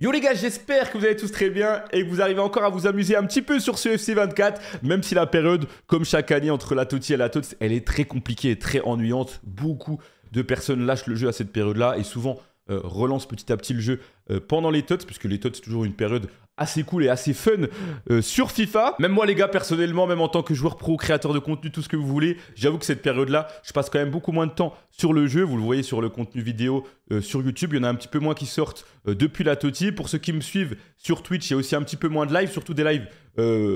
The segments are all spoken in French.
Yo les gars, j'espère que vous allez tous très bien et que vous arrivez encore à vous amuser un petit peu sur ce FC24, même si la période, comme chaque année, entre la Toti et la Tots, elle est très compliquée et très ennuyante. Beaucoup de personnes lâchent le jeu à cette période-là et souvent euh, relancent petit à petit le jeu euh, pendant les Tots, puisque les Tots, c'est toujours une période assez cool et assez fun euh, sur FIFA. Même moi les gars personnellement, même en tant que joueur pro, créateur de contenu, tout ce que vous voulez, j'avoue que cette période-là, je passe quand même beaucoup moins de temps sur le jeu. Vous le voyez sur le contenu vidéo euh, sur YouTube, il y en a un petit peu moins qui sortent euh, depuis la Toti. Pour ceux qui me suivent sur Twitch, il y a aussi un petit peu moins de lives, surtout des lives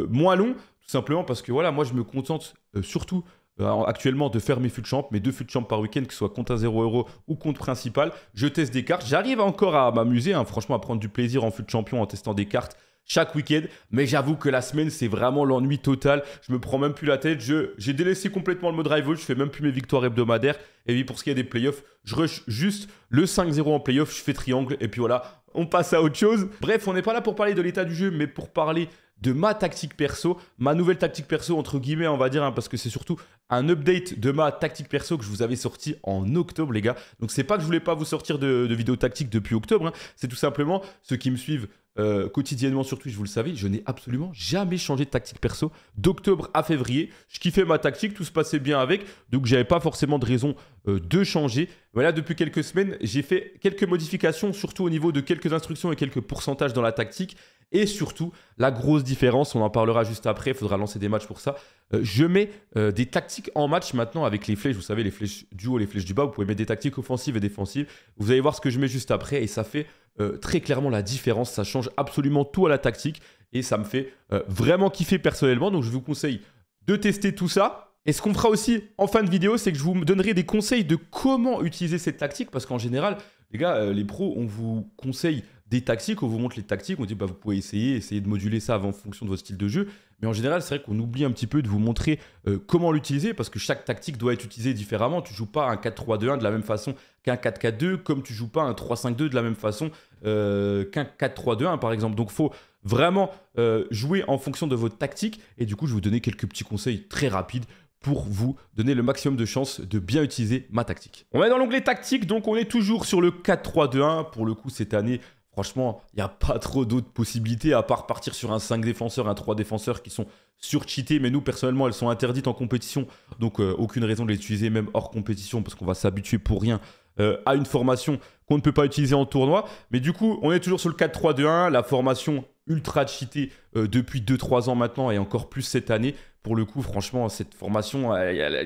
moins longs, tout simplement parce que voilà, moi je me contente surtout euh, actuellement de faire mes fûts de champ, mes deux futchamps de par week-end, que ce soit compte à 0€ ou compte principal. Je teste des cartes. J'arrive encore à m'amuser, hein. franchement, à prendre du plaisir en fut champion en testant des cartes chaque week-end. Mais j'avoue que la semaine, c'est vraiment l'ennui total. Je me prends même plus la tête. J'ai délaissé complètement le mode rival. Je fais même plus mes victoires hebdomadaires. Et puis pour ce qui est des playoffs, je rush juste le 5-0 en playoff. Je fais triangle. Et puis voilà, on passe à autre chose. Bref, on n'est pas là pour parler de l'état du jeu, mais pour parler de ma tactique perso, ma nouvelle tactique perso entre guillemets on va dire, hein, parce que c'est surtout un update de ma tactique perso que je vous avais sorti en octobre les gars. Donc c'est pas que je voulais pas vous sortir de, vidéos tactiques depuis octobre, hein. c'est tout simplement ceux qui me suivent euh, quotidiennement surtout, je vous le savez, je n'ai absolument jamais changé de tactique perso d'octobre à février. Je kiffais ma tactique, tout se passait bien avec, donc j'avais pas forcément de raison euh, de changer. Voilà, depuis quelques semaines, j'ai fait quelques modifications, surtout au niveau de quelques instructions et quelques pourcentages dans la tactique. Et surtout, la grosse différence, on en parlera juste après, il faudra lancer des matchs pour ça. Euh, je mets euh, des tactiques en match maintenant avec les flèches, vous savez, les flèches du haut, les flèches du bas. Vous pouvez mettre des tactiques offensives et défensives. Vous allez voir ce que je mets juste après et ça fait euh, très clairement la différence. Ça change absolument tout à la tactique et ça me fait vraiment kiffer personnellement. Donc je vous conseille de tester tout ça. Et ce qu'on fera aussi en fin de vidéo, c'est que je vous donnerai des conseils de comment utiliser cette tactique parce qu'en général, les gars, les pros, on vous conseille des tactiques, on vous montre les tactiques, on dit bah, vous pouvez essayer, essayer de moduler ça en fonction de votre style de jeu. Mais en général, c'est vrai qu'on oublie un petit peu de vous montrer euh, comment l'utiliser parce que chaque tactique doit être utilisée différemment. Tu joues pas un 4-3-2-1 de la même façon qu'un 4-4-2, comme tu joues pas un 3-5-2 de la même façon euh, qu'un 4-3-2-1 par exemple. Donc il faut vraiment euh, jouer en fonction de votre tactique. Et du coup, je vais vous donner quelques petits conseils très rapides pour vous donner le maximum de chances de bien utiliser ma tactique. On va dans l'onglet tactique, donc on est toujours sur le 4-3-2-1. Pour le coup, cette année, franchement, il n'y a pas trop d'autres possibilités à part partir sur un 5 défenseurs, un 3 défenseurs qui sont surchités. mais nous personnellement elles sont interdites en compétition, donc euh, aucune raison de les utiliser même hors compétition parce qu'on va s'habituer pour rien euh, à une formation qu'on ne peut pas utiliser en tournoi. Mais du coup, on est toujours sur le 4-3-2-1, la formation ultra cheatée euh, depuis 2-3 ans maintenant et encore plus cette année pour le coup, franchement, cette formation,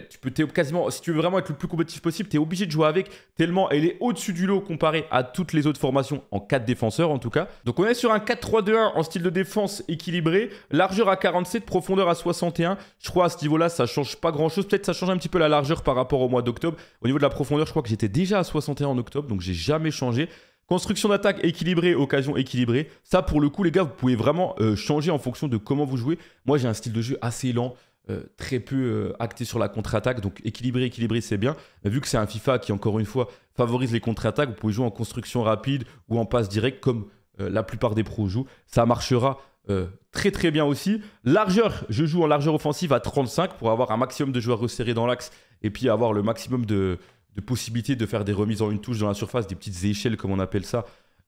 tu peux, es quasiment, si tu veux vraiment être le plus compétitif possible, tu es obligé de jouer avec, tellement elle est au-dessus du lot comparé à toutes les autres formations, en 4 défenseurs en tout cas. Donc on est sur un 4-3-2-1 en style de défense équilibré, largeur à 47, profondeur à 61. Je crois à ce niveau-là, ça change pas grand-chose. Peut-être ça change un petit peu la largeur par rapport au mois d'octobre. Au niveau de la profondeur, je crois que j'étais déjà à 61 en octobre, donc j'ai jamais changé. Construction d'attaque équilibrée, occasion équilibrée. Ça, pour le coup, les gars, vous pouvez vraiment euh, changer en fonction de comment vous jouez. Moi, j'ai un style de jeu assez lent, euh, très peu euh, acté sur la contre-attaque. Donc, équilibré, équilibré, c'est bien. Mais vu que c'est un FIFA qui, encore une fois, favorise les contre-attaques, vous pouvez jouer en construction rapide ou en passe directe, comme la plupart des pros jouent. Ça marchera très, très bien aussi. Largeur, je joue en largeur offensive à 35 pour avoir un maximum de joueurs resserrés dans l'axe et puis avoir le maximum de de possibilité de faire des remises en une touche dans la surface, des petites échelles comme on appelle ça,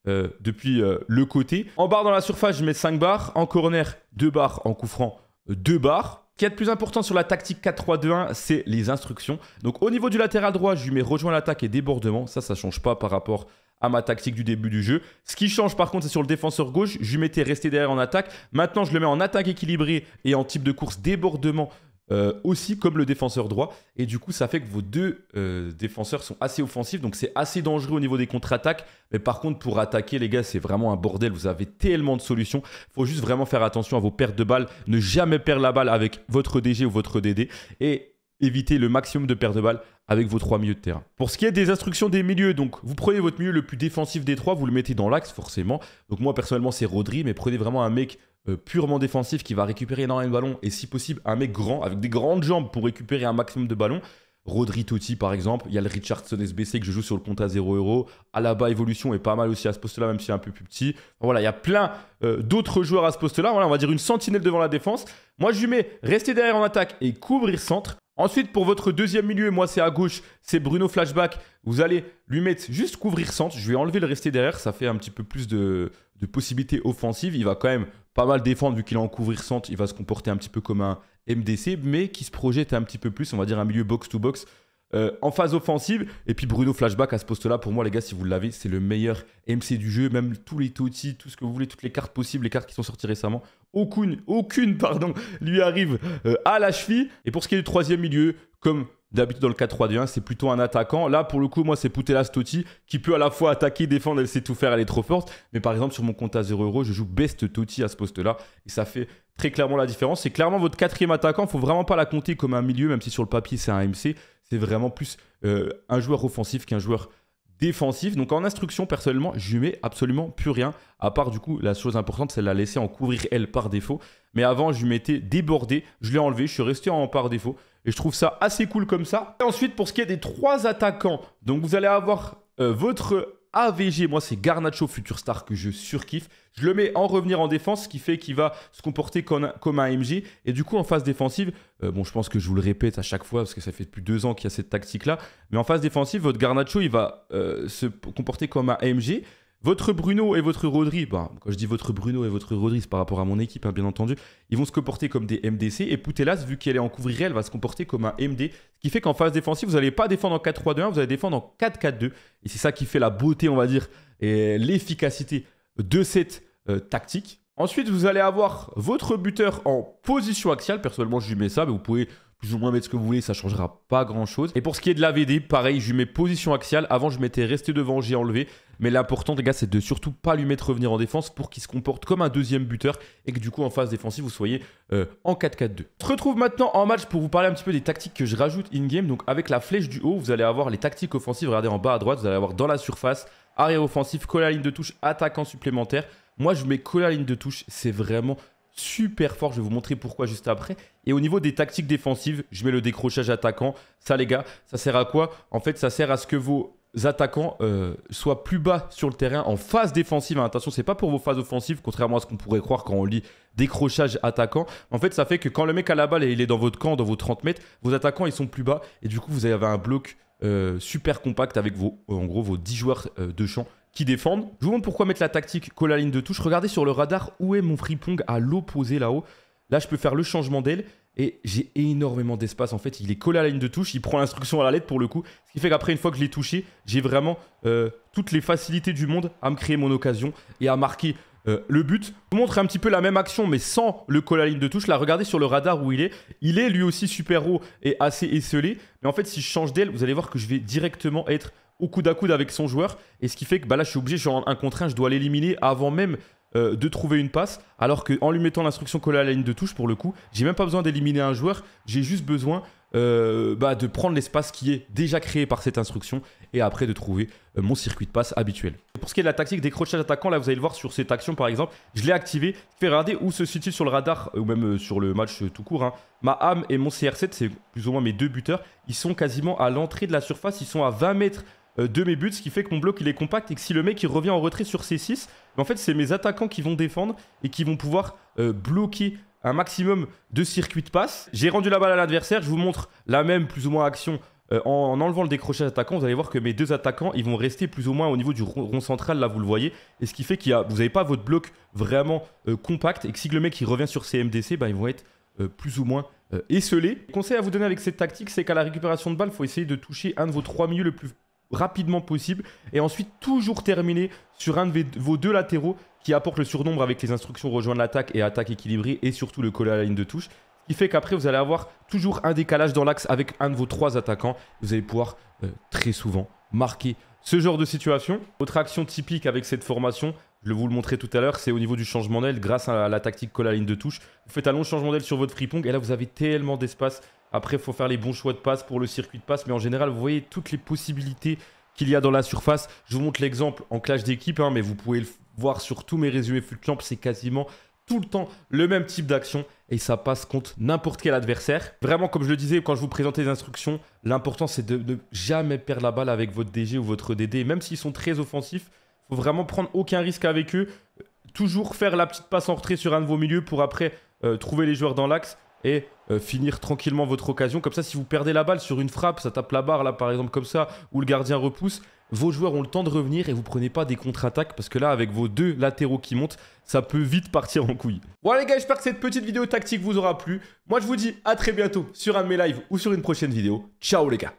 euh, depuis euh, le côté. En barre dans la surface, je mets 5 barres. En corner, 2 barres. En couffrant, 2 barres. Ce qui est plus important sur la tactique 4-3-2-1, c'est les instructions. Donc au niveau du latéral droit, je lui mets rejoint l'attaque et débordement. Ça, ça change pas par rapport à ma tactique du début du jeu. Ce qui change par contre, c'est sur le défenseur gauche. Je lui mettais rester derrière en attaque. Maintenant, je le mets en attaque équilibrée et en type de course débordement euh, aussi comme le défenseur droit. Et du coup, ça fait que vos deux euh, défenseurs sont assez offensifs, donc c'est assez dangereux au niveau des contre-attaques. Mais par contre, pour attaquer, les gars, c'est vraiment un bordel. Vous avez tellement de solutions. faut juste vraiment faire attention à vos pertes de balles. Ne jamais perdre la balle avec votre DG ou votre DD. Et éviter le maximum de pertes de balles avec vos trois milieux de terrain. Pour ce qui est des instructions des milieux, donc vous prenez votre milieu le plus défensif des trois, vous le mettez dans l'axe forcément. Donc moi personnellement c'est Rodri, mais prenez vraiment un mec euh, purement défensif qui va récupérer énormément de ballons et si possible un mec grand avec des grandes jambes pour récupérer un maximum de ballons. Rodri Totti par exemple, il y a le Richardson SBC que je joue sur le compte à 0€ Alaba Evolution est pas mal aussi à ce poste-là, même s'il est un peu plus petit. Voilà, il y a plein euh, d'autres joueurs à ce poste-là. Voilà, on va dire une sentinelle devant la défense. Moi, je lui mets rester derrière en attaque et couvrir centre. Ensuite, pour votre deuxième milieu, moi c'est à gauche, c'est Bruno Flashback. Vous allez lui mettre juste couvrir centre. Je vais enlever le rester derrière, ça fait un petit peu plus de, de possibilités offensives. Il va quand même pas mal défendre, vu qu'il est en couvrir centre, il va se comporter un petit peu comme un MDC, mais qui se projette un petit peu plus, on va dire, un milieu box-to-box. Euh, en phase offensive. Et puis Bruno Flashback à ce poste-là, pour moi, les gars, si vous l'avez, c'est le meilleur MC du jeu. Même tous les totis, tout ce que vous voulez, toutes les cartes possibles, les cartes qui sont sorties récemment. Aucune, aucune, pardon, lui arrive euh, à la cheville. Et pour ce qui est du troisième milieu, comme D'habitude, dans le 4-3-2-1, c'est plutôt un attaquant. Là, pour le coup, moi, c'est Poutelas Toti qui peut à la fois attaquer, défendre, elle sait tout faire, elle est trop forte. Mais par exemple, sur mon compte à 0€, je joue Best Totti à ce poste-là. Et ça fait très clairement la différence. C'est clairement votre quatrième attaquant. Il faut vraiment pas la compter comme un milieu, même si sur le papier, c'est un MC. C'est vraiment plus euh, un joueur offensif qu'un joueur défensif. Donc en instruction, personnellement, je lui mets absolument plus rien. À part du coup, la chose importante, c'est de la laisser en couvrir elle par défaut. Mais avant, je lui mettais débordé. Je l'ai enlevé. Je suis resté en par défaut. Et je trouve ça assez cool comme ça. Et ensuite, pour ce qui est des trois attaquants, donc vous allez avoir euh, votre AVG, moi c'est Garnacho Future Star que je surkiffe. Je le mets en revenir en défense, ce qui fait qu'il va se comporter comme un, comme Et du coup en phase défensive, euh, bon je pense que je vous le répète à chaque fois parce que ça fait depuis deux ans qu'il y a cette tactique là, mais en phase défensive, votre Garnacho il va euh, se comporter comme un AMG. Votre Bruno et votre Rodri, bah, quand je dis votre Bruno et votre Rodri, c'est par rapport à mon équipe, hein, bien entendu, ils vont se comporter comme des MDC. Et Poutelas, vu qu'elle est en couvrir elle va se comporter comme un MD. Ce qui fait qu'en phase défensive, vous n'allez pas défendre en 4-3-2-1, vous allez défendre en 4-4-2. Et c'est ça qui fait la beauté, on va dire, et l'efficacité de cette euh, tactique. Ensuite, vous allez avoir votre buteur en position axiale. Personnellement, je lui mets ça, mais vous pouvez plus ou moins mettre ce que vous voulez, ça ne changera pas grand chose. Et pour ce qui est de la VD, pareil, je lui mets position axiale. Avant, je m'étais resté devant, j'ai enlevé. Mais l'important, les gars, c'est de surtout pas lui mettre revenir en défense pour qu'il se comporte comme un deuxième buteur et que du coup, en phase défensive, vous soyez euh, en 4-4-2. On se retrouve maintenant en match pour vous parler un petit peu des tactiques que je rajoute in-game. Donc, avec la flèche du haut, vous allez avoir les tactiques offensives. Regardez en bas à droite, vous allez avoir dans la surface, arrière offensif, coller la ligne de touche, attaquant supplémentaire. Moi, je mets coller la ligne de touche. C'est vraiment super fort. Je vais vous montrer pourquoi juste après. Et au niveau des tactiques défensives, je mets le décrochage attaquant. Ça, les gars, ça sert à quoi En fait, ça sert à ce que vos attaquants euh, soient plus bas sur le terrain en phase défensive. Attention, Attention, c'est pas pour vos phases offensives, contrairement à ce qu'on pourrait croire quand on lit décrochage attaquant. En fait, ça fait que quand le mec a la balle et il est dans votre camp, dans vos 30 mètres, vos attaquants ils sont plus bas et du coup vous avez un bloc euh, super compact avec vos, euh, en gros vos 10 joueurs de champ qui défendent. Je vous montre pourquoi mettre la tactique que la ligne de touche. Regardez sur le radar où est mon free pong à l'opposé là-haut. Là, je peux faire le changement d'aile et j'ai énormément d'espace en fait. Il est collé à la ligne de touche, il prend l'instruction à la lettre pour le coup. Ce qui fait qu'après, une fois que je l'ai touché, j'ai vraiment euh, toutes les facilités du monde à me créer mon occasion et à marquer euh, le but. Je vous montre un petit peu la même action, mais sans le coller à la ligne de touche. Là, regardez sur le radar où il est. Il est lui aussi super haut et assez esselé. Mais en fait, si je change d'aile, vous allez voir que je vais directement être au coude à coude avec son joueur. Et ce qui fait que bah, là, je suis obligé, je suis en je dois l'éliminer avant même euh, de trouver une passe, alors qu'en lui mettant l'instruction collée à la ligne de touche, pour le coup, j'ai même pas besoin d'éliminer un joueur, j'ai juste besoin euh, bah, de prendre l'espace qui est déjà créé par cette instruction et après de trouver euh, mon circuit de passe habituel. Pour ce qui est de la tactique décrochage attaquant, là vous allez le voir sur cette action par exemple, je l'ai activé, fait regarder où se situe sur le radar ou même sur le match tout court. Hein, Ma âme et mon CR7, c'est plus ou moins mes deux buteurs, ils sont quasiment à l'entrée de la surface, ils sont à 20 mètres euh, de mes buts, ce qui fait que mon bloc il est compact et que si le mec il revient en retrait sur C6, en fait c'est mes attaquants qui vont défendre et qui vont pouvoir euh, bloquer un maximum de circuits de passe. J'ai rendu la balle à l'adversaire, je vous montre la même plus ou moins action euh, en, enlevant le décrochage attaquant, vous allez voir que mes deux attaquants, ils vont rester plus ou moins au niveau du rond, central, là vous le voyez, et ce qui fait que vous n'avez pas votre bloc vraiment compact, et que si le mec il revient sur CMDC, bah, ils vont être plus ou moins esselés. Le conseil à vous donner avec cette tactique, c'est qu'à la récupération de balle, il faut essayer de toucher un de vos trois milieux le plus rapidement possible. Et ensuite, toujours terminer sur un de vos deux latéraux qui apporte le surnombre avec les instructions rejoindre l'attaque et attaque équilibrée et surtout le coller à la ligne de touche. Ce qui fait qu'après, vous allez avoir toujours un décalage dans l'axe avec un de vos trois attaquants. Vous allez pouvoir euh, très souvent marquer ce genre de situation. Autre action typique avec cette formation, je vous le montrer tout à l'heure, c'est au niveau du changement d'aile grâce à la tactique coller à la ligne de touche. Vous faites un long changement d'aile sur votre fripong et là, vous avez tellement d'espace après, il faut faire les bons choix de passe pour le circuit de passe. Mais en général, vous voyez toutes les possibilités qu'il y a dans la surface. Je vous montre l'exemple en clash d'équipe, hein, mais vous pouvez le voir sur tous mes résumés champ. C'est quasiment tout le temps le même type d'action et ça passe contre n'importe quel adversaire. Vraiment, comme je le disais quand je vous présentais les instructions, l'important c'est de ne jamais perdre la balle avec votre DG ou votre DD. même s'ils sont très offensifs, faut vraiment prendre aucun risque avec eux. Toujours faire la petite passe en retrait sur un de vos milieux pour après euh, trouver les joueurs dans l'axe et euh, finir tranquillement votre occasion. Comme ça, si vous perdez la balle sur une frappe, ça tape la barre là par exemple comme ça, ou le gardien repousse, vos joueurs ont le temps de revenir et vous prenez pas des contre-attaques parce que là, avec vos deux latéraux qui montent, ça peut vite partir en couille. Voilà les gars, j'espère que cette petite vidéo tactique vous aura plu. Moi, je vous dis à très bientôt sur un de mes lives ou sur une prochaine vidéo. Ciao les gars